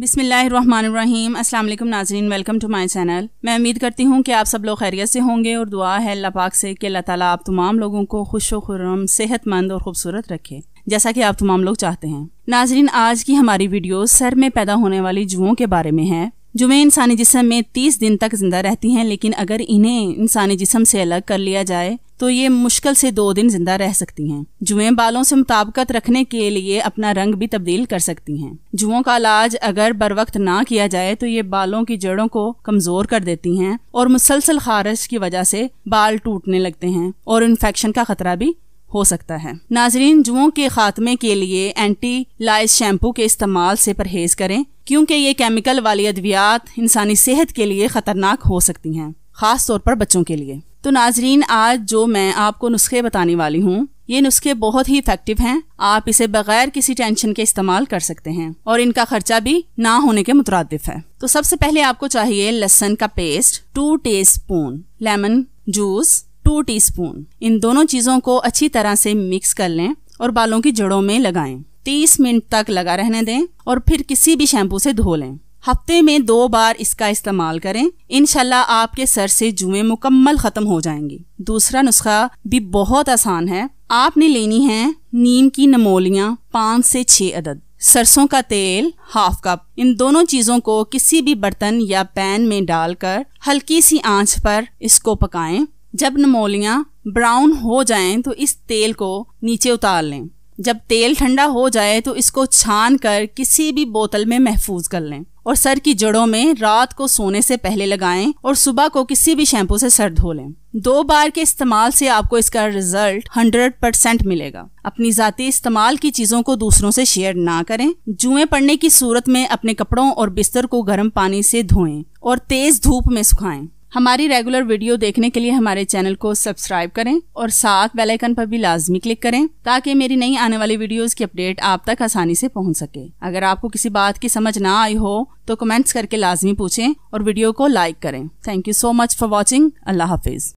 बिसमीम अस्सलाम नाजरीन वेलकम टू माई चैनल मैं उम्मीद करती हूँ कि आप सब लोग खैरियत से होंगे और दुआ है अल्लाह पाक से कि अल्लाह ताला आप तमाम लोगों को खुश व खुरम सेहतमंद और खूबसूरत रखे जैसा कि आप तमाम लोग चाहते हैं नाजरीन आज की हमारी वीडियो सर में पैदा होने वाली जुओं के बारे में है जुमे इंसानी जिसम में तीस दिन तक जिंदा रहती हैं लेकिन अगर इन्हें इंसानी जिसम से अलग कर लिया जाए तो ये मुश्किल से दो दिन जिंदा रह सकती हैं जुए बालों से मुताबकत रखने के लिए अपना रंग भी तब्दील कर सकती हैं जुओं का इलाज अगर बर वक्त ना किया जाए तो ये बालों की जड़ों को कमजोर कर देती हैं और मुसलसल खारिश की वजह से बाल टूटने लगते हैं और इन्फेक्शन का खतरा भी हो सकता है नाजरीन जुओं के खात्मे के लिए एंटी लाइस शैम्पू के इस्तेमाल से परहेज करें क्योंकि ये केमिकल वाली अद्वियात इंसानी सेहत के लिए ख़तरनाक हो सकती हैं ख़ास तौर पर बच्चों के लिए तो नाजरीन आज जो मैं आपको नुस्खे बताने वाली हूँ ये नुस्खे बहुत ही इफेक्टिव हैं आप इसे बगैर किसी टेंशन के इस्तेमाल कर सकते हैं और इनका खर्चा भी ना होने के मुतरद है तो सबसे पहले आपको चाहिए लहसन का paste two teaspoon lemon juice two teaspoon इन दोनों चीज़ों को अच्छी तरह से मिक्स कर लें और बालों की जड़ों में लगाएं 30 मिनट तक लगा रहने दें और फिर किसी भी शैम्पू से धो लें हफ्ते में दो बार इसका इस्तेमाल करें इनशाला आपके सर से जुए मुकम्मल ख़त्म हो जाएंगी दूसरा नुस्खा भी बहुत आसान है आपने लेनी है नीम की नमोलियाँ पाँच से छः अदद सरसों का तेल हाफ कप इन दोनों चीज़ों को किसी भी बर्तन या पैन में डालकर हल्की सी आंच पर इसको पकाएं जब नमोलियाँ ब्राउन हो जाएं तो इस तेल को नीचे उतार लें जब तेल ठंडा हो जाए तो इसको छान कर किसी भी बोतल में महफूज कर लें और सर की जड़ों में रात को सोने से पहले लगाएं और सुबह को किसी भी शैम्पू से सर धो लें दो बार के इस्तेमाल से आपको इसका रिजल्ट 100 परसेंट मिलेगा अपनी जाती इस्तेमाल की चीजों को दूसरों से शेयर ना करें जुए पड़ने की सूरत में अपने कपड़ों और बिस्तर को गर्म पानी से धोएं और तेज धूप में सुखाएं हमारी रेगुलर वीडियो देखने के लिए हमारे चैनल को सब्सक्राइब करें और साथ बेल आइकन पर भी लाजमी क्लिक करें ताकि मेरी नई आने वाली वीडियोस की अपडेट आप तक आसानी से पहुंच सके अगर आपको किसी बात की समझ ना आई हो तो कमेंट्स करके लाजमी पूछें और वीडियो को लाइक करें thank you so much for watching अल्लाह हाफिज